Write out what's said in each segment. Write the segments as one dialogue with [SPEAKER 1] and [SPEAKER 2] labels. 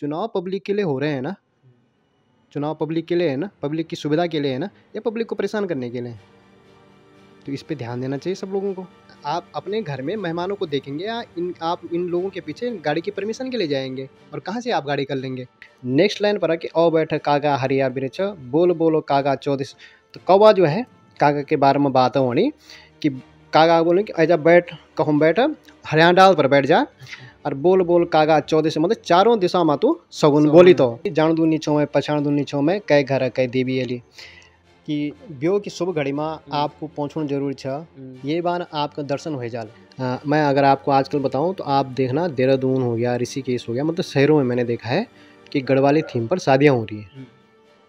[SPEAKER 1] चुनाव पब्लिक के लिए हो रहे हैं ना चुनाव पब्लिक के लिए है ना पब्लिक की सुविधा के लिए है ना या पब्लिक को परेशान करने के लिए तो इस पर ध्यान देना चाहिए सब लोगों को आप अपने घर में मेहमानों को देखेंगे या इन आप इन लोगों के पीछे गाड़ी की परमिशन के लिए जाएंगे और कहाँ से आप गाड़ी कर लेंगे नेक्स्ट लाइन पर आके औ बैठ कागा हरिया बिरछ बोल बोलो कागा चौदह तो कौवा जो है कागा के बारे में बात होनी कि कागा बोलें कि ऐजा बैठ कहूँ बैठ हरियाणा डाल पर बैठ जा अच्छा। और बोल बोल कागा चौदह मतलब चारों दिशा में तू सगुन बोली तो जान दूनी छो में पछाण दूनी छो में कई घर कई देवी अली कि ब्यो की शुभ घड़ी में हम्म। आपको पहुँचना जरूरी छ हम्म। ये बार आपका दर्शन हो जाल मैं अगर आपको आजकल बताऊँ तो आप देखना देहरादून हो गया ऋषिकेश हो गया मतलब शहरों में मैंने देखा है कि गढ़वाली थीम पर शादियाँ हो रही है हम्म।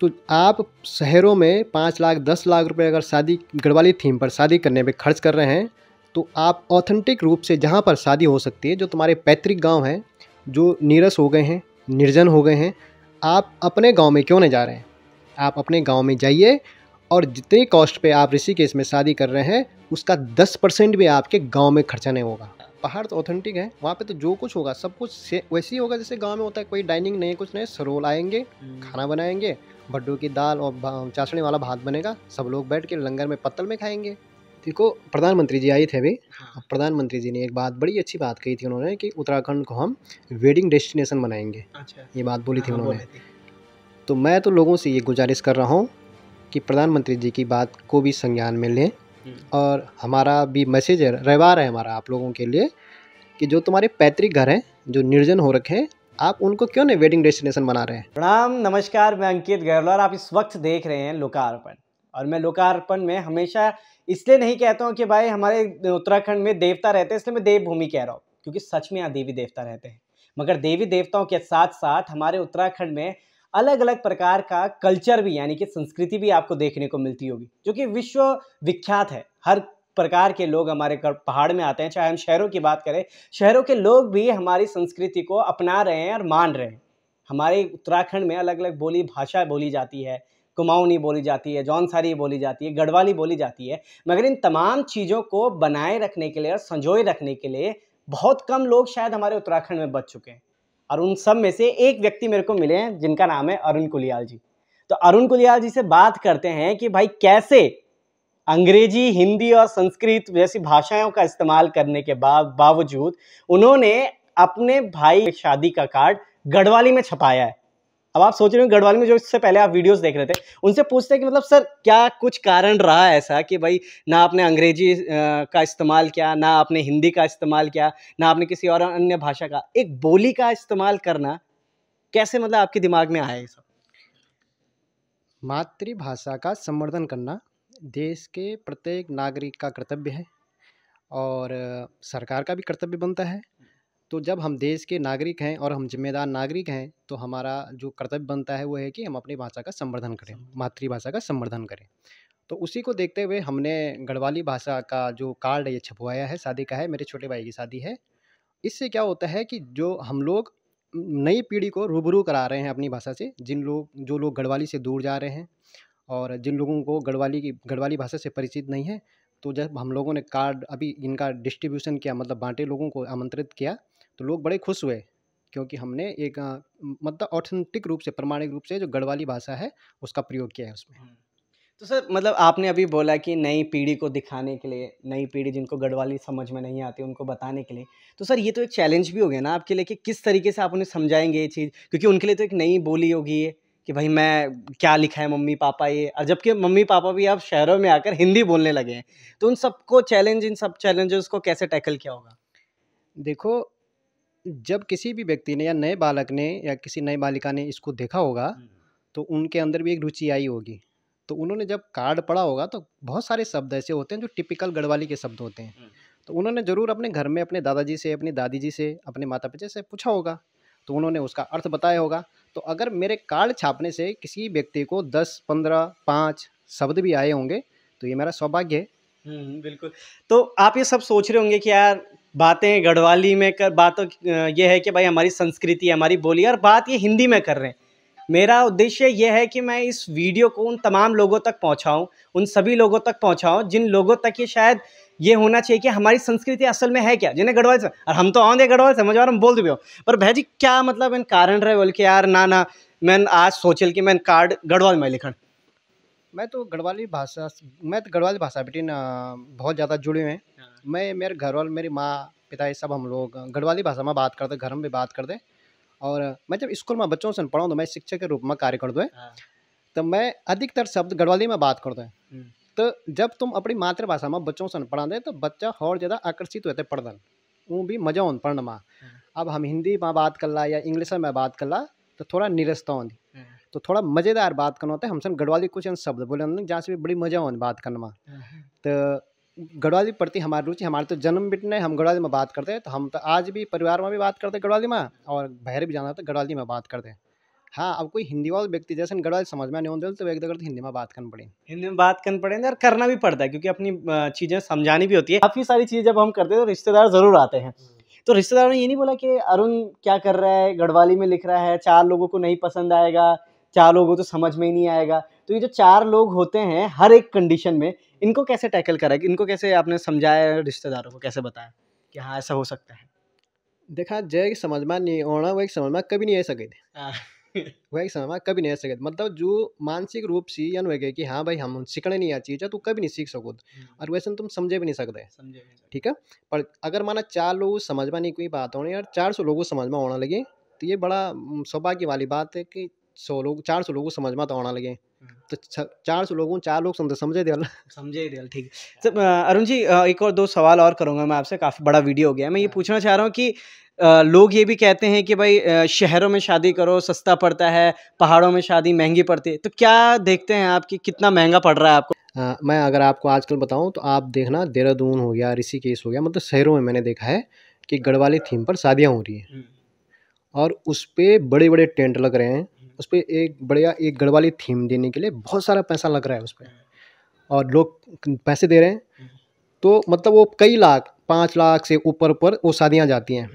[SPEAKER 1] तो आप शहरों में पाँच लाख दस लाख रुपए अगर शादी गढ़वाली थीम पर शादी करने पर खर्च कर रहे हैं तो आप ऑथेंटिक रूप से जहाँ पर शादी हो सकती है जो तुम्हारे पैतृक गांव हैं जो नीरस हो गए हैं निर्जन हो गए हैं आप अपने गांव में क्यों नहीं जा रहे हैं आप अपने गांव में जाइए और जितने कॉस्ट पे आप ऋषिकेश में शादी कर रहे हैं उसका दस परसेंट भी आपके गांव में खर्चा नहीं होगा पहाड़ तो ऑथेंटिक है वहाँ पे तो जो कुछ होगा सब कुछ वैसे ही होगा जैसे गांव में होता है कोई डाइनिंग नहीं कुछ नहीं सरोल आएंगे हम्म। खाना बनाएंगे भड्डू की दाल और चाशनी वाला भात बनेगा सब लोग बैठ के लंगर में पत्तल में खाएंगे देखो प्रधानमंत्री जी आए थे अभी हाँ। प्रधानमंत्री जी ने एक बात बड़ी अच्छी बात कही थी उन्होंने कि उत्तराखंड को हम वेडिंग डेस्टिनेशन बनाएंगे अच्छा ये बात बोली थी हाँ, उन्होंने तो मैं तो लोगों से ये गुजारिश कर रहा हूँ कि प्रधानमंत्री जी की बात को भी संज्ञान में लें हम्म। और हमारा भी मैसेज है है हमारा आप लोगों के लिए कि जो तुम्हारे पैतृक घर हैं जो निर्जन हो रखे हैं आप उनको क्यों नहीं वेडिंग डेस्टिनेशन बना रहे हैं
[SPEAKER 2] प्रणाम नमस्कार मैं अंकित गहलोर आप इस वक्त देख रहे हैं लोकार्पण और मैं लोकार्पण में हमेशा इसलिए नहीं कहता हूँ कि भाई हमारे उत्तराखंड में देवता रहते हैं इसलिए मैं देवभूमि कह रहा हूँ क्योंकि सच में यहाँ देवी देवता रहते हैं मगर देवी देवताओं के साथ साथ हमारे उत्तराखंड में अलग अलग प्रकार का कल्चर भी यानी कि संस्कृति भी आपको देखने को मिलती होगी जो कि विश्व विख्यात है हर प्रकार के लोग हमारे पहाड़ में आते हैं चाहे हम शहरों की बात करें शहरों के लोग भी हमारी संस्कृति को अपना रहे हैं और मान रहे हैं हमारे उत्तराखंड में अलग अलग बोली भाषा बोली जाती है कुमाऊनी बोली जाती है जौनसारी बोली जाती है गढ़वाली बोली जाती है मगर इन तमाम चीज़ों को बनाए रखने के लिए और संजोए रखने के लिए बहुत कम लोग शायद हमारे उत्तराखंड में बच चुके हैं और उन सब में से एक व्यक्ति मेरे को मिले हैं जिनका नाम है अरुण कुलियाल जी तो अरुण कुलियाल जी से बात करते हैं कि भाई कैसे अंग्रेजी हिंदी और संस्कृत जैसी भाषाओं का इस्तेमाल करने के बावजूद उन्होंने अपने भाई शादी का कार्ड गढ़वाली में छपाया है अब आप सोच रहे हो गढ़वाल में जो इससे पहले आप वीडियोस देख रहे थे उनसे पूछते हैं कि मतलब सर क्या कुछ कारण रहा ऐसा कि भाई ना आपने अंग्रेजी का इस्तेमाल किया ना आपने हिंदी का इस्तेमाल किया ना आपने किसी और अन्य भाषा का एक बोली का इस्तेमाल करना
[SPEAKER 1] कैसे मतलब आपके दिमाग में आया ये सब मातृभाषा का संवर्धन करना देश के प्रत्येक नागरिक का कर्तव्य है और सरकार का भी कर्तव्य बनता है तो जब हम देश के नागरिक हैं और हम जिम्मेदार नागरिक हैं तो हमारा जो कर्तव्य बनता है वो है कि हम अपनी भाषा का संवर्धन करें मातृभाषा का संवर्धन करें तो उसी को देखते हुए हमने गढ़वाली भाषा का जो कार्ड ये छपवाया है शादी का है मेरे छोटे भाई की शादी है इससे क्या होता है कि जो हम लोग नई पीढ़ी को रूबरू करा रहे हैं अपनी भाषा से जिन लोग जो लोग गढ़वाली से दूर जा रहे हैं और जिन लोगों को गढ़वाली की गढ़वाली भाषा से परिचित नहीं है तो जब हम लोगों ने कार्ड अभी इनका डिस्ट्रीब्यूशन किया मतलब बांटे लोगों को आमंत्रित किया तो लोग बड़े खुश हुए क्योंकि हमने एक मतलब ऑथेंटिक रूप से प्रमाणिक रूप से जो गढ़वाली भाषा है उसका प्रयोग किया है उसमें हम्म।
[SPEAKER 2] तो सर मतलब आपने अभी बोला कि नई पीढ़ी को दिखाने के लिए नई पीढ़ी जिनको गढ़वाली समझ में नहीं आती उनको बताने के लिए तो सर ये तो एक चैलेंज भी हो गया ना आपके लिए कि किस तरीके से आप उन्हें समझाएंगे ये चीज़ क्योंकि उनके लिए तो एक नई बोली होगी ये कि भाई मैं क्या लिखा है मम्मी पापा ये और जबकि मम्मी पापा भी आप शहरों में आकर हिंदी बोलने लगे हैं तो उन सबको चैलेंज इन सब चैलेंजेस को कैसे टैकल किया
[SPEAKER 1] होगा देखो जब किसी भी व्यक्ति ने या नए बालक ने या किसी नए बालिका ने इसको देखा होगा तो उनके अंदर भी एक रुचि आई होगी तो उन्होंने जब कार्ड पढ़ा होगा तो बहुत सारे शब्द ऐसे होते हैं जो टिपिकल गढ़वाली के शब्द होते हैं तो उन्होंने ज़रूर अपने घर में अपने दादाजी से अपनी दादी जी से अपने माता पिता से पूछा होगा तो उन्होंने उसका अर्थ बताया होगा तो अगर मेरे कार्ड छापने से किसी व्यक्ति को दस पंद्रह पाँच शब्द भी आए होंगे तो ये मेरा सौभाग्य है बिल्कुल तो आप ये सब सोच रहे होंगे कि यार
[SPEAKER 2] बातें गढ़वाली में कर बातों ये है कि भाई हमारी संस्कृति हमारी बोली और बात ये हिंदी में कर रहे हैं मेरा उद्देश्य यह है कि मैं इस वीडियो को उन तमाम लोगों तक पहुंचाऊं उन सभी लोगों तक पहुंचाऊं जिन लोगों तक ये शायद ये होना चाहिए कि हमारी संस्कृति असल में है क्या जिन्हें गढ़वाल से और हम तो आउंद गढ़वाल समझ और हम बोल देवे हो पर भाई जी क्या मतलब इन कारण रहे बोल के यार ना ना मैं आज सोचल कि मैं कार्ड गढ़वाल में लिखण
[SPEAKER 1] मैं तो गढ़वाली भाषा मैं तो गढ़वाली भाषा बेटी बहुत ज़्यादा जुड़े हुए हैं मैं मेरे घर वाले मेरी माँ पिता ये सब हम लोग गढ़वाली भाषा में बात करते घर में भी बात करते और मैं जब स्कूल में बच्चों से पढ़ाऊँ तो मैं शिक्षक के रूप में कार्य कर दूँ हाँ। तो मैं अधिकतर शब्द गढ़वाली में बात करते हैं हम्म। तो जब तुम अपनी मातृभाषा में बच्चों से पढ़ा दे तो बच्चा और ज़्यादा आकर्षित होते पढ़न वो भी मजा होन पढ़ने में हाँ। अब हम हिंदी में बात कर ला या इंग्लिश में बात कर ला तो थोड़ा निरस्ता हो हाँ। तो थोड़ा मज़ेदार बात करना होता है हमसे गढ़वाली कुछ शब्द बोले जहाँ से भी बड़ी मजा होने बात करने में तो गढ़वाली प्रति हमारी रुचि हमारे तो जन्म बिट है हम गढ़वाली में बात करते हैं तो हम तो आज भी परिवार में भी बात करते हैं गढ़वाली में और बाहर भी जाना तो गढ़वाली में बात करते हैं हाँ अब कोई हिंदी वाले व्यक्ति जैसे गढ़वाली समझ में नहीं होते तो एक दफर तो हिंदी में बात करनी पड़े
[SPEAKER 2] हिंदी में बात करनी पड़े और करना भी पड़ता है क्योंकि अपनी चीज़ें समझानी भी होती है काफ़ी सारी चीज़ें जब हम करते हैं तो रिश्तेदार ज़रूर आते हैं तो रिश्तेदारों ने ये नहीं बोला कि अरुण क्या कर रहा है गढ़वाली में लिख रहा है चार लोगों को नहीं पसंद आएगा चार लोगों को तो समझ में ही नहीं आएगा तो ये जो चार लोग होते हैं हर एक कंडीशन में इनको कैसे टैकल करा इनको कैसे आपने समझाया रिश्तेदारों को कैसे बताया कि हाँ ऐसा हो सकता है
[SPEAKER 1] देखा जय समझ में नहीं होना वही समझ में कभी नहीं आ सके थे हाँ। वही समझ में कभी नहीं आ सके मतलब जो मानसिक रूप से यन हो कि हाँ भाई हम सीखने नहीं आ चीज़ है तू तो कभी नहीं सीख सको हम्म। और वैसे तुम समझे भी नहीं सकते समझे ठीक है पर अगर माना चार लोग समझ में नहीं कोई बात होनी और चार सौ लोगों समझ में होना लगे तो ये बड़ा सौभाग्य वाली बात है कि सौ लोग चार सौ लोगों समझ में तो आना लगे हम्म। तो चार सौ लोगों चार लोग समझे दिया
[SPEAKER 2] समझे दिया ठीक
[SPEAKER 1] सर अरुण जी एक और दो सवाल और करूँगा मैं आपसे काफ़ी बड़ा
[SPEAKER 2] वीडियो हो गया मैं ये हाँ। पूछना चाह रहा हूँ कि लोग ये भी कहते हैं कि भाई शहरों में शादी करो सस्ता पड़ता है पहाड़ों में शादी महंगी पड़ती है तो क्या देखते हैं आप कि कितना महंगा पड़ रहा है आपको
[SPEAKER 1] आ, मैं अगर आपको आजकल बताऊँ तो आप देखना देहरादून हो गया ऋषिकेश हो गया मतलब शहरों में मैंने देखा है कि गढ़वाली थीम हाँ। पर शादियाँ हो रही हैं हम्म। और उस पर बड़े बड़े टेंट लग रहे हैं उस पर एक बढ़िया एक गढ़वाली थीम देने के लिए बहुत सारा पैसा लग रहा है उस पर और लोग पैसे दे रहे हैं तो मतलब वो कई लाख पाँच लाख से ऊपर ऊपर वो शादियाँ जाती हैं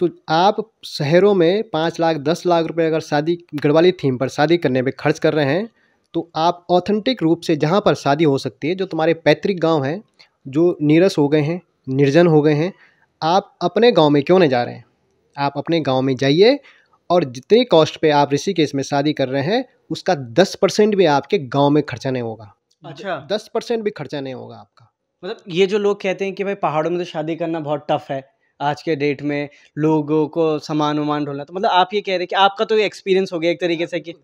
[SPEAKER 1] तो आप शहरों में पाँच लाख दस लाख रुपए अगर शादी गढ़वाली थीम पर शादी करने पे खर्च कर रहे हैं तो आप ऑथेंटिक रूप से जहाँ पर शादी हो सकती है जो तुम्हारे पैतृक गांव हैं जो नीरस हो गए हैं निर्जन हो गए हैं आप अपने गांव में क्यों नहीं जा रहे हैं आप अपने गांव में जाइए और जितने कॉस्ट पे आप ऋषिकेश में शादी कर रहे हैं उसका दस परसेंट भी आपके गांव में खर्चा नहीं होगा
[SPEAKER 2] अच्छा दस परसेंट भी खर्चा नहीं होगा आपका मतलब ये जो लोग कहते हैं कि भाई पहाड़ों में तो शादी करना बहुत टफ है आज के डेट में लोगों को सामान वामान ढोलना तो मतलब आप ये कह रहे हैं कि आपका तो एक्सपीरियंस हो गया एक तरीके से कि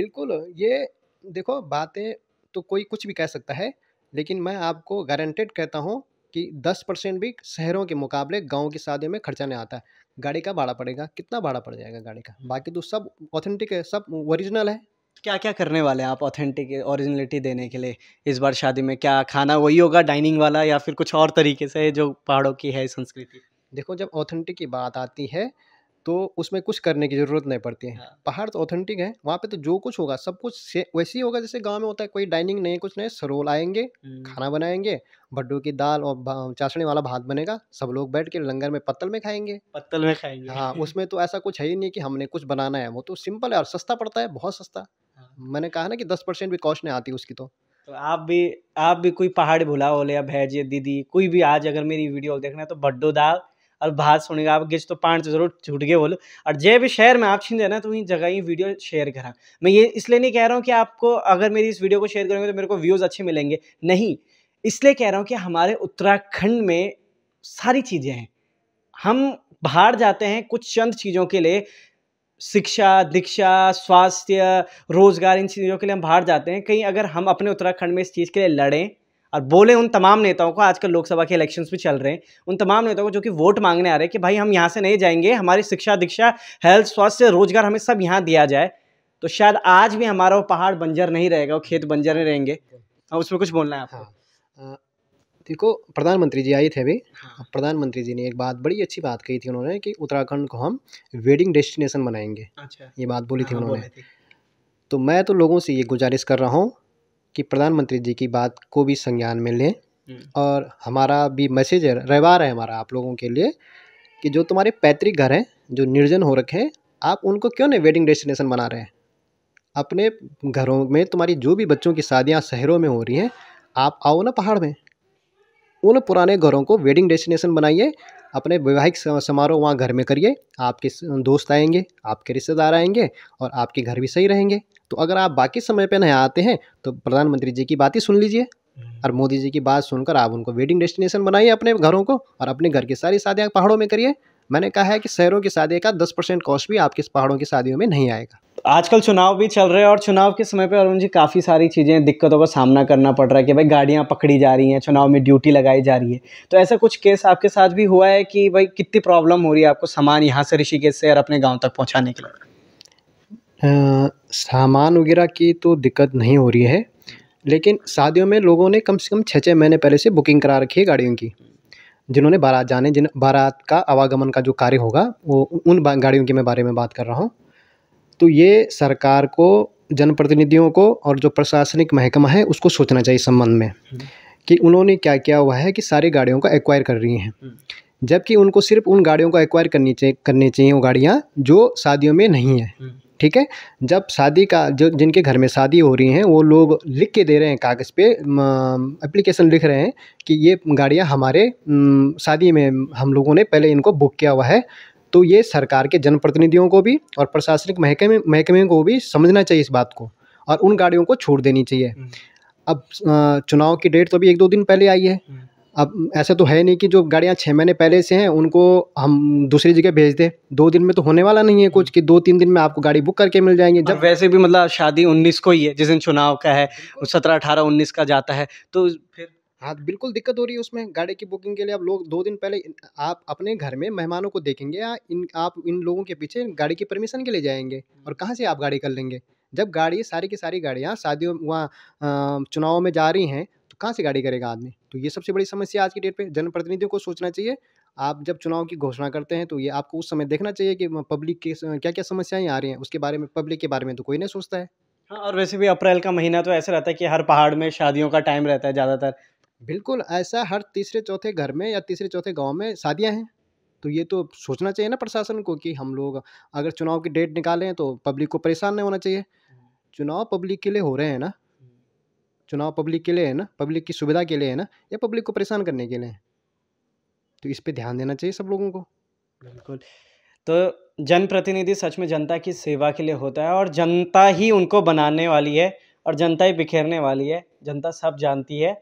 [SPEAKER 1] बिल्कुल ये देखो बातें तो कोई कुछ भी कह सकता है लेकिन मैं आपको गारंटेड कहता हूँ कि 10 परसेंट भी शहरों के मुकाबले गाँव की शादी में खर्चा नहीं आता है गाड़ी का भाड़ा पड़ेगा कितना भाड़ा पड़ जाएगा गाड़ी का बाकी तो सब ऑथेंटिक है सब ओरिजिनल है क्या क्या करने वाले हैं आप ऑथेंटिक ओरिजिनलिटी
[SPEAKER 2] देने के लिए इस बार शादी में क्या खाना वही होगा डाइनिंग वाला या फिर कुछ और तरीके से जो
[SPEAKER 1] पहाड़ों की है संस्कृति देखो जब ऑथेंटिक की बात आती है तो उसमें कुछ करने की ज़रूरत नहीं पड़ती है हाँ। पहाड़ तो ऑथेंटिक है वहाँ पे तो जो कुछ होगा सब कुछ वैसे ही होगा जैसे गांव में होता है कोई डाइनिंग नहीं कुछ नहीं सरोल आएंगे खाना बनाएंगे भड्डू की दाल और चाशनी वाला भात बनेगा सब लोग बैठ के लंगर में पत्तल में खाएंगे पत्तल में खाएंगे हाँ उसमें तो ऐसा कुछ है ही नहीं कि हमने कुछ बनाना है वो तो सिंपल है और सस्ता पड़ता है बहुत सस्ता हाँ। मैंने कहा ना कि दस परसेंट भी कॉस्ट नहीं आती उसकी तो
[SPEAKER 2] तो आप भी आप भी कोई पहाड़ भुला हो या दीदी कोई भी आज अगर मेरी वीडियो देखना है तो भड्डो दाल और बात सुनेगा आप गिज तो पाँच जरूर छूट गए बोलो और जय भी शहर में आप छीन देना तो वहीं जगह ही वीडियो शेयर करा मैं ये इसलिए नहीं कह रहा हूँ कि आपको अगर मेरी इस वीडियो को शेयर करेंगे तो मेरे को व्यूज़ अच्छे मिलेंगे नहीं इसलिए कह रहा हूँ कि हमारे उत्तराखंड में सारी चीज़ें हैं हम बाहर जाते हैं कुछ चंद चीज़ों के लिए शिक्षा दीक्षा स्वास्थ्य रोजगार इन चीज़ों के लिए हम बाहर जाते हैं कहीं अगर हम अपने उत्तराखंड में इस चीज़ के लिए लड़ें और बोले उन तमाम नेताओं को आजकल लोकसभा के इलेक्शंस भी चल रहे हैं उन तमाम नेताओं को जो कि वोट मांगने आ रहे हैं कि भाई हम यहाँ से नहीं जाएंगे हमारी शिक्षा दीक्षा हेल्थ स्वास्थ्य रोजगार हमें सब यहाँ दिया जाए तो शायद आज भी हमारा वो पहाड़ बंजर नहीं रहेगा वो खेत बंजर नहीं रहेंगे और हाँ, उसमें कुछ बोलना है आपको
[SPEAKER 1] हाँ। देखो प्रधानमंत्री जी आए थे अभी हाँ। प्रधानमंत्री जी ने एक बात बड़ी अच्छी बात कही थी उन्होंने कि उत्तराखंड को हम वेडिंग डेस्टिनेशन बनाएंगे अच्छा ये बात बोली थी हाँ, उन्होंने तो मैं तो लोगों से ये गुजारिश कर रहा हूँ कि प्रधानमंत्री जी की बात को भी संज्ञान में लें हम्म। और हमारा भी मैसेज है रविवार है हमारा आप लोगों के लिए कि जो तुम्हारे पैतृक घर हैं जो निर्जन हो रखे हैं आप उनको क्यों नहीं वेडिंग डेस्टिनेशन बना रहे हैं अपने घरों में तुम्हारी जो भी बच्चों की शादियाँ शहरों में हो रही हैं आप आओ ना पहाड़ में उन पुराने घरों को वेडिंग डेस्टिनेशन बनाइए अपने वैवाहिक समारोह वहाँ घर में करिए आपके दोस्त आएंगे आपके रिश्तेदार आएंगे और आपके घर भी सही रहेंगे तो अगर आप बाकी समय पर नहीं आते हैं तो प्रधानमंत्री जी की बात ही सुन लीजिए हम्म। और मोदी जी की बात सुनकर आप उनको वेडिंग डेस्टिनेशन बनाइए अपने घरों को और अपने घर की सारी शादियाँ पहाड़ों में करिए मैंने कहा है कि शहरों की शादी का दस परसेंट कॉस्ट भी आपके पहाड़ों की शादियों में नहीं आएगा
[SPEAKER 2] आजकल चुनाव भी चल रहे हैं और चुनाव के समय पर अरुण जी काफ़ी सारी चीज़ें दिक्कतों का सामना करना पड़ रहा है कि भाई गाड़ियाँ पकड़ी जा रही हैं चुनाव में ड्यूटी लगाई जा रही है तो ऐसा कुछ केस आपके साथ भी हुआ है कि भाई कितनी प्रॉब्लम हो रही है आपको सामान यहाँ से ऋषिकेश से और अपने गाँव तक पहुँचाने के
[SPEAKER 1] लिए सामान वगैरह की तो दिक्कत नहीं हो रही है लेकिन शादियों में लोगों ने कम से कम छः छः महीने पहले से बुकिंग करा रखी है गाड़ियों की जिन्होंने बारात जाने जिन बारात का आवागमन का जो कार्य होगा वो उन गाड़ियों के मैं बारे में बात कर रहा हूँ तो ये सरकार को जनप्रतिनिधियों को और जो प्रशासनिक महकमा है उसको सोचना चाहिए संबंध में हम्म। कि उन्होंने क्या किया हुआ है कि सारी गाड़ियों का एक्वायर कर रही हैं हम्म। जबकि उनको सिर्फ उन गाड़ियों को एक्वायर करनी चाहिए करनी चाहिए वो गाड़ियाँ जो शादियों में नहीं है हम्म। ठीक है जब शादी का जो जिनके घर में शादी हो रही हैं वो लोग लिख के दे रहे हैं कागज़ पे एप्लीकेशन लिख रहे हैं कि ये गाड़ियाँ हमारे शादी में हम लोगों ने पहले इनको बुक किया हुआ है तो ये सरकार के जनप्रतिनिधियों को भी और प्रशासनिक महकमे महकमे को भी समझना चाहिए इस बात को और उन गाड़ियों को छूट देनी चाहिए हम्म। अब चुनाव की डेट तो अभी एक दो दिन पहले आई है हम्म। अब ऐसा तो है नहीं कि जो गाड़ियाँ छः महीने पहले से हैं उनको हम दूसरी जगह भेज दें दो दिन में तो होने वाला नहीं है कुछ कि दो तीन दिन में आपको गाड़ी बुक करके मिल जाएंगे जब
[SPEAKER 2] वैसे भी मतलब शादी उन्नीस को ही है जिस दिन चुनाव का है सत्रह अठारह उन्नीस का जाता है तो फिर
[SPEAKER 1] हाँ बिल्कुल दिक्कत हो रही है उसमें गाड़ी की बुकिंग के लिए अब लोग दो दिन पहले आप अपने घर में मेहमानों को देखेंगे या इन आप इन लोगों के पीछे गाड़ी की परमिशन के लिए जाएंगे और कहाँ से आप गाड़ी कर लेंगे जब गाड़ी सारी की सारी गाड़ियाँ शादियों वहाँ चुनाव में जा रही हैं कहाँ से गाड़ी करेगा आदमी तो ये सबसे बड़ी समस्या आज की डेट पर जनप्रतिनिधियों को सोचना चाहिए आप जब चुनाव की घोषणा करते हैं तो ये आपको उस समय देखना चाहिए कि पब्लिक के क्या क्या समस्याएं आ रही हैं उसके बारे में पब्लिक के बारे में तो कोई नहीं सोचता है हाँ और वैसे भी अप्रैल का महीना तो ऐसा रहता है कि हर पहाड़ में शादियों का टाइम रहता है ज़्यादातर बिल्कुल ऐसा हर तीसरे चौथे घर में या तीसरे चौथे गाँव में शादियाँ हैं तो ये तो सोचना चाहिए ना प्रशासन को कि हम लोग अगर चुनाव की डेट निकालें तो पब्लिक को परेशान नहीं होना चाहिए चुनाव पब्लिक के लिए हो रहे हैं ना चुनाव पब्लिक के लिए है ना पब्लिक की सुविधा के लिए है ना या पब्लिक को परेशान करने के लिए है तो इस पर ध्यान देना चाहिए सब लोगों को बिल्कुल तो जनप्रतिनिधि सच में
[SPEAKER 2] जनता की सेवा के लिए होता है और जनता ही उनको बनाने वाली है और जनता ही बिखेरने वाली है जनता सब जानती है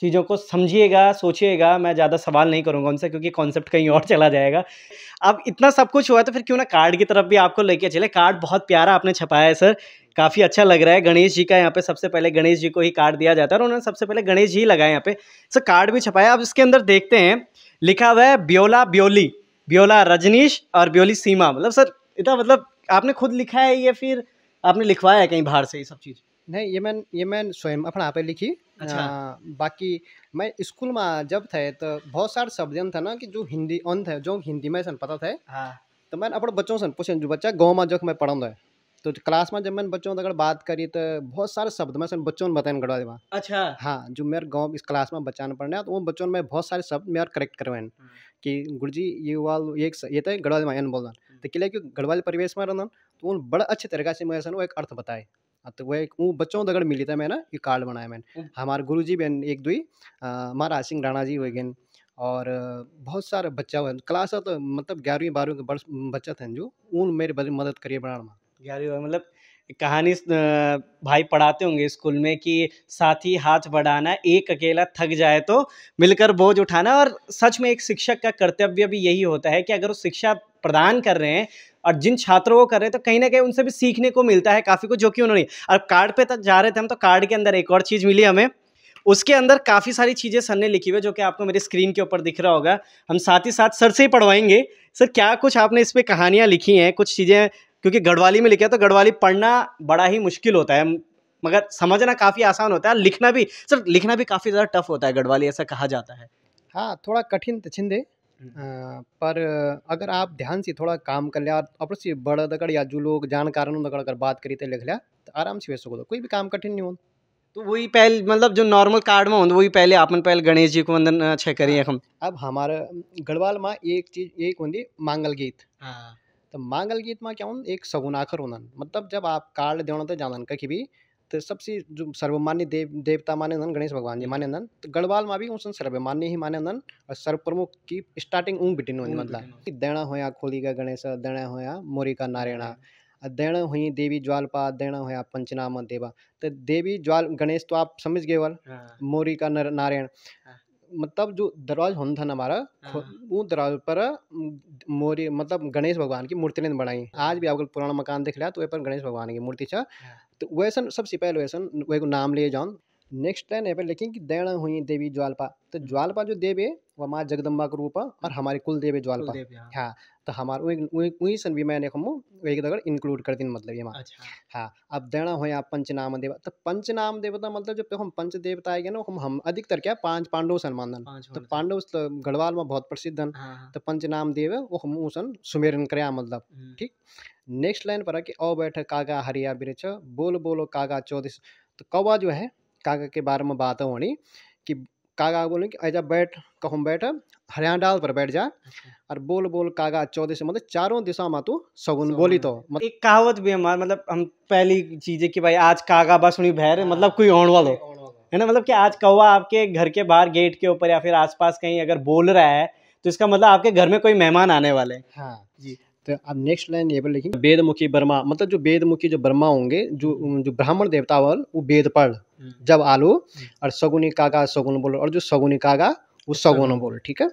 [SPEAKER 2] चीज़ों को समझिएगा सोचिएगा मैं ज़्यादा सवाल नहीं करूँगा उनसे क्योंकि कॉन्सेप्ट कहीं और चला जाएगा अब इतना सब कुछ हुआ तो फिर क्यों ना कार्ड की तरफ भी आपको लेके चले कार्ड बहुत प्यारा आपने छपाया है सर काफ़ी अच्छा लग रहा है गणेश जी का यहाँ पे सबसे पहले गणेश जी को ही कार्ड दिया जाता है और उन्होंने सबसे पहले गणेश जी लगाए यहाँ पे सर कार्ड भी छपाया अब इसके अंदर देखते हैं लिखा हुआ है ब्योला ब्योली ब्योला रजनीश और ब्योली सीमा मतलब सर
[SPEAKER 1] इतना मतलब आपने खुद लिखा है ये फिर आपने लिखवाया है कहीं बाहर से ये सब चीज़ नहीं ये मैं ये मैं स्वयं अपने आप लिखी अच्छा। आ, बाकी मैं स्कूल में जब थे तो बहुत सारे शब्द था ना कि जो हिंदी ऑन थे जो हिंदी में सन पता थे हाँ। तो मैं अपने बच्चों से पूछे जो बच्चा गाँव में जब मैं पढ़ा है तो क्लास में जब मैंने बच्चों अगर बात करी तो बहुत सारे शब्द में सन बच्चों ने बताए गढ़वा देवा अच्छा हाँ जो मेरे गाँव इस क्लास में बच्चा ने पढ़ना है तो वो बच्चों में बहुत सारे शब्द मेरे करेक्ट करवाए हम्म। कि कि जी ये वाल ये एक ये तो गढ़वा देवा इन बोलना हम्म। तो किले क्यों गढ़वाली परिवेश में रहना तो उन बड़ा अच्छे तरीके से मैं सन वो एक अर्थ बताए हाँ, तो वह वो बच्चों दगड़ मिली था मैंने ये कार्ड बनाया मैंने हमारे गुरु जी बहन एक दुई महाराज सिंह राणा जी हुए गए और बहुत सारे बच्चा हुए क्लास तो मतलब ग्यारहवीं बारहवीं के बड़ बच्चा थे जो उन मेरे मदद करिए बनाने में ग्यारहवीं मतलब कहानी भाई पढ़ाते होंगे स्कूल
[SPEAKER 2] में कि साथी हाथ बढ़ाना एक अकेला थक जाए तो मिलकर बोझ उठाना और सच में एक शिक्षक का कर्तव्य भी यही होता है कि अगर वो शिक्षा प्रदान कर रहे हैं और जिन छात्रों को कर रहे हैं तो कहीं ना कहीं उनसे भी सीखने को मिलता है काफ़ी कुछ जो कि उन्होंने और कार्ड पर तक जा रहे थे हम तो कार्ड के अंदर एक और चीज़ मिली हमें उसके अंदर काफ़ी सारी चीज़ें सर ने लिखी हुई है जो कि आपको मेरी स्क्रीन के ऊपर दिख रहा होगा हम साथ ही साथ सर से ही पढ़वाएंगे सर क्या कुछ आपने इस पर कहानियाँ लिखी हैं कुछ चीज़ें क्योंकि गढ़वाली में लिखे तो गढ़वाली पढ़ना बड़ा ही मुश्किल होता है मगर समझना काफ़ी आसान होता है लिखना भी सर लिखना भी काफ़ी ज़्यादा टफ होता है गढ़वाली ऐसा कहा जाता है
[SPEAKER 1] हाँ थोड़ा कठिन तो छिंदे हम्म। पर अगर आप ध्यान से थोड़ा काम कर लिया अपने बड़ दगड़ या जो लोग जानकार अगर बात करी तो लिख लिया तो आराम से वैसे को कोई भी काम कठिन नहीं होता
[SPEAKER 2] तो वही पहले मतलब जो नॉर्मल कार्ड में होंगे वही पहले अपन पहले गणेश जी को वंदन छे करिए हाँ, हम
[SPEAKER 1] अब हमारे गढ़वाल में एक चीज़ एक होंगी मांगल गीत हाँ तो मांगल गीत में क्या કેવું एक सगुनाखर होना मतलब जब आप कार्ड देवण तो जानन कखी भी तो सबसे जो सर्वमान्य देव देवता माने नन गणेश भगवान जी माने नन तो गढ़वाल में भी उन सर्वमान्य ही माने नन और सर्वप्रमुख की स्टार्टिंग ऊँग बिटिन होनी मतलब कि देण होया खोली का गणेश देण होया मोरी का नारायणा देण हुई देवी ज्वालपा देण होया पंचनामा देवा तो देवी ज्वाल गणेश तो आप समझ गए वाल हाँ। मोरी का नारायण हाँ। मतलब जो दरवाज होन था हमारा हाँ। वो दरवाज पर मोरी मतलब गणेश भगवान की मूर्ति ने बनाई हाँ। आज भी आपको पुराना मकान दिख रहा है तो वह पर गणेश भगवान की मूर्ति छा हाँ। तो सबसे पहले वैसा वे को नाम लिए जाऊँ नेक्स्ट लाइन यहाँ पे लिखें कि हुई देवी ज्वालपा तो हम्म। ज्वालपा जो देव है वह माँ जगदम्बा के रूप और हमारे कुल देव है ज्वालपा हाँ।, हाँ।, तो हमारे वही सन भी मैंने हम एक दगड़ इंक्लूड कर दिन मतलब ये माँ अच्छा। हाँ अब देना हो आप पंचनाम देव तो पंचनाम देवता मतलब जब हम पंच देवता आएगा ना हम हम अधिकतर क्या पांच पांडव सन मानन तो पांडव गढ़वाल में बहुत प्रसिद्ध हैं हाँ, हाँ। तो पंचनाम देव वो हम सन सुमेरन कराया मतलब हम्म। ठीक नेक्स्ट लाइन पर है कि अ बैठ कागा हरिया बिरछ बोल बोलो कागा चौदिस तो कौवा जो है काका के बारे में बात होनी कि कागा बोले कि ऐजा बैठ कहूँ बैठ हरियाणा डाल पर बैठ जा अच्छा। और बोल बोल कागा चौदह से मतलब चारों दिशा में तू सगुन बोली तो मतलब एक कहावत भी हमारे मतलब हम पहली चीज है कि भाई आज कागा बस उन्हीं भैर मतलब
[SPEAKER 2] कोई ओण वाले है ना मतलब कि आज कौवा आपके घर के बाहर गेट के ऊपर या फिर आसपास कहीं अगर बोल
[SPEAKER 1] रहा है तो इसका मतलब आपके घर में कोई मेहमान आने वाले हैं हाँ जी सकते हैं अब नेक्स्ट लाइन ये पर लिखेंगे वेदमुखी ब्रह्मा मतलब जो वेदमुखी जो ब्रह्मा होंगे जो जो ब्राह्मण देवता वाल वो वेद पढ़ हम्म। जब आलू हम्म। और सगुनी कागा सगुन बोल और जो सगुनी कागा वो सगुन बोल ठीक है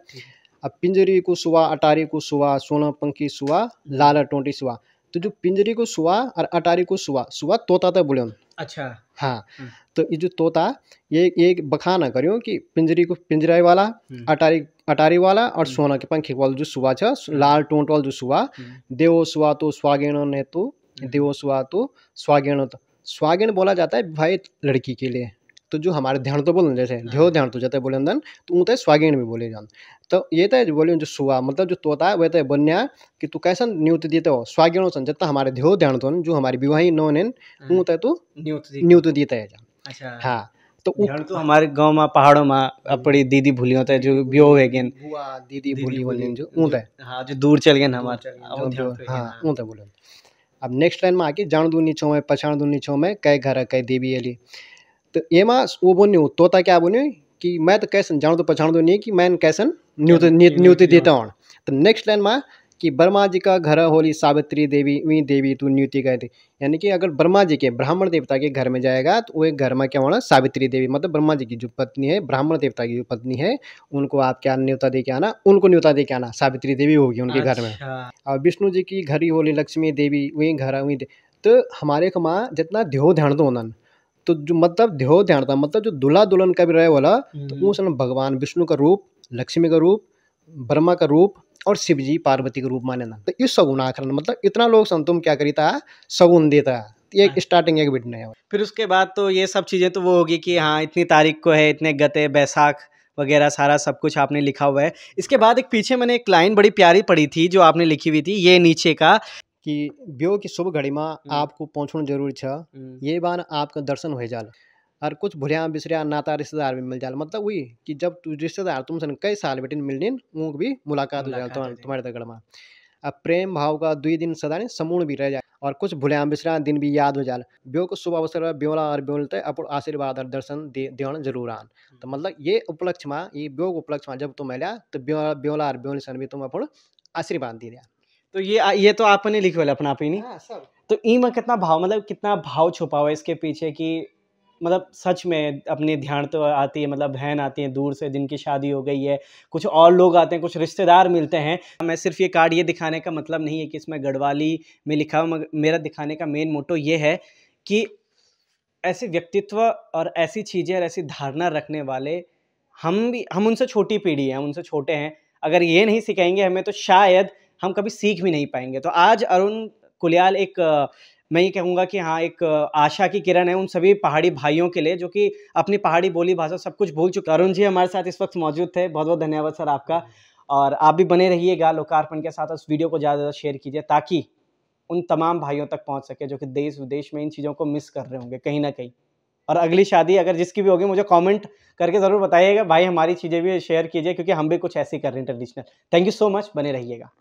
[SPEAKER 1] अब पिंजरी को सुहा अटारी को सुहा सोना पंखी सुहा लाल टोंटी सुहा तो जो पिंजरी को सुहा और अटारी को सुहा सुहा तोता तो बोले अच्छा हाँ हम्म। तो ये जो तोता ये एक बखाना करियो कि पिंजरी को पिंजराई वाला अटारी अटारी वाला और हम्म। सोना के पंखी वाला जो सुबह छ लाल टोंट वाला जो सुबह हम्म। देवो सुवा तो स्वागेण ने तो हम्म। देवो सुवा तो स्वागेण तो स्वागेण बोला जाता है भाई लड़की के लिए तो जो हमारे ध्यान तो बोलने जैसे ध्यो हाँ। ध्यान तो जाता है बोले अंदर तो ऊँता तो स्वागेण भी बोले जान तो ये तो बोले जो सुहा मतलब जो तोता है वह तो बनया कि तू कैसा नियुक्त देते हो स्वागेणो सन जब हमारे ध्यो ध्यान तो जो हमारी विवाही नौ ने ऊँता तो नियुक्त नियुक्त देता है जान अच्छा हाँ तो
[SPEAKER 2] तो हमारे અમારે में पहाड़ों में अपनी दीदी होता है जो ब्यो है
[SPEAKER 1] बुआ दीदी भूली बोलन जो ऊँ है हाँ जो दूर चल गए ना हमारे हाँ ऊंट है अब नेक्स्ट लाइन में आके जाण दूनी छो में पछाण दूनी छो में कई घर है कई देवी अली तो ये माँ वो बोलनी हूँ तोता क्या बोन्यू कि मैं तो कैसन जाण दो पछाण दो नहीं कि मैं कैसन न्यूत न्यूत देता हूँ तो नेक्स्ट लाइन में कि ब्रह्मा जी का घर होली सावित्री देवी वी देवी तू न्यूति गए थे यानी कि अगर ब्रह्मा जी के ब्राह्मण देवता के घर में जाएगा तो वे घर में क्या होना सावित्री देवी मतलब ब्रह्मा जी की जो पत्नी है ब्राह्मण देवता की जो पत्नी है उनको आप क्या न्योता दे के आना उनको न्योता दे के आना सावित्री देवी होगी उनके घर में अच्छा। और विष्णु जी की घर ही होली लक्ष्मी देवी वही घर वही तो हमारे माँ जितना ध्यो ध्यान दो तो उन्होंने तो जो मतलब ध्यो ध्यान था मतलब जो दुल्हा दुल्हन का भी रहे वाला तो हम्म। उस भगवान विष्णु का रूप लक्ष्मी का रूप ब्रह्मा का रूप और शिव जी पार्वती के रूप माने ना तो इस सगुन आखरण मतलब इतना लोग सन तुम क्या करीता सगुन देता है हाँ। एक स्टार्टिंग एक बिटने है
[SPEAKER 2] फिर उसके बाद तो ये सब चीज़ें तो वो होगी कि हाँ इतनी तारीख को है इतने गते बैसाख वगैरह सारा सब कुछ आपने लिखा हुआ है
[SPEAKER 1] इसके बाद एक पीछे मैंने एक लाइन बड़ी प्यारी पढ़ी थी जो आपने लिखी हुई थी ये नीचे का कि ब्यो की शुभ घड़ी में हम्म। आपको पहुंचना जरूरी था हम्म। ये बार आपका दर्शन हो जाए और कुछ भुलिया बिसरिया नाता रिश्तेदार भी मिल जाए मतलब वही कि जब तू रिश्तेदार सन कई साल बिटिन मिलनी ऊँक भी मुलाकात हो जाए तुम्हारे दगड़ में अब प्रेम भाव का दुई दिन सदा समूण भी रह जाए और कुछ भुलिया बिसरा दिन भी याद हो जाए ब्यो को शुभ अवसर पर ब्योला और ब्योल ते अपन आशीर्वाद और दर्शन दे देण जरूर आन तो हम्म। मतलब ये उपलक्ष्य में ये ब्यो उपलक्ष्य में जब तुम मिला तो ब्यो ब्योला और ब्योल सन भी तुम अपन आशीर्वाद दे दिया
[SPEAKER 2] तो ये ये तो आपने लिखो अपना आप ही नहीं हाँ, तो ई में कितना भाव मतलब कितना भाव छुपा हुआ इसके पीछे कि मतलब सच में अपने ध्यान तो आती है मतलब बहन आती है दूर से जिनकी शादी हो गई है कुछ और लोग आते हैं कुछ रिश्तेदार मिलते हैं मैं सिर्फ ये कार्ड ये दिखाने का मतलब नहीं है कि इसमें गढ़वाली में लिखा हुआ मेरा दिखाने का मेन मोटो ये है कि ऐसे व्यक्तित्व और ऐसी चीज़ें और ऐसी धारणा रखने वाले हम भी हम उनसे छोटी पीढ़ी हैं हम उनसे छोटे हैं अगर ये नहीं सिखाएंगे हमें तो शायद हम कभी सीख भी नहीं पाएंगे तो आज अरुण कुलियाल एक मैं ये कहूँगा कि हाँ एक आशा की किरण है उन सभी पहाड़ी भाइयों के लिए जो कि अपनी पहाड़ी बोली भाषा सब कुछ भूल चुके अरुण जी हमारे साथ इस वक्त मौजूद थे बहुत बहुत धन्यवाद सर आपका और आप भी बने रहिएगा लोकार्पण के साथ उस वीडियो को ज़्यादा ज़्यादा शेयर कीजिए ताकि उन तमाम भाइयों तक पहुँच सके जो कि देश विदेश में इन चीज़ों को मिस कर रहे होंगे कहीं ना कहीं और अगली शादी अगर जिसकी भी होगी मुझे कमेंट करके ज़रूर बताइएगा भाई हमारी चीज़ें भी शेयर कीजिए क्योंकि हम भी कुछ ऐसी कर रहे हैं traditional thank you so much बने रहिएगा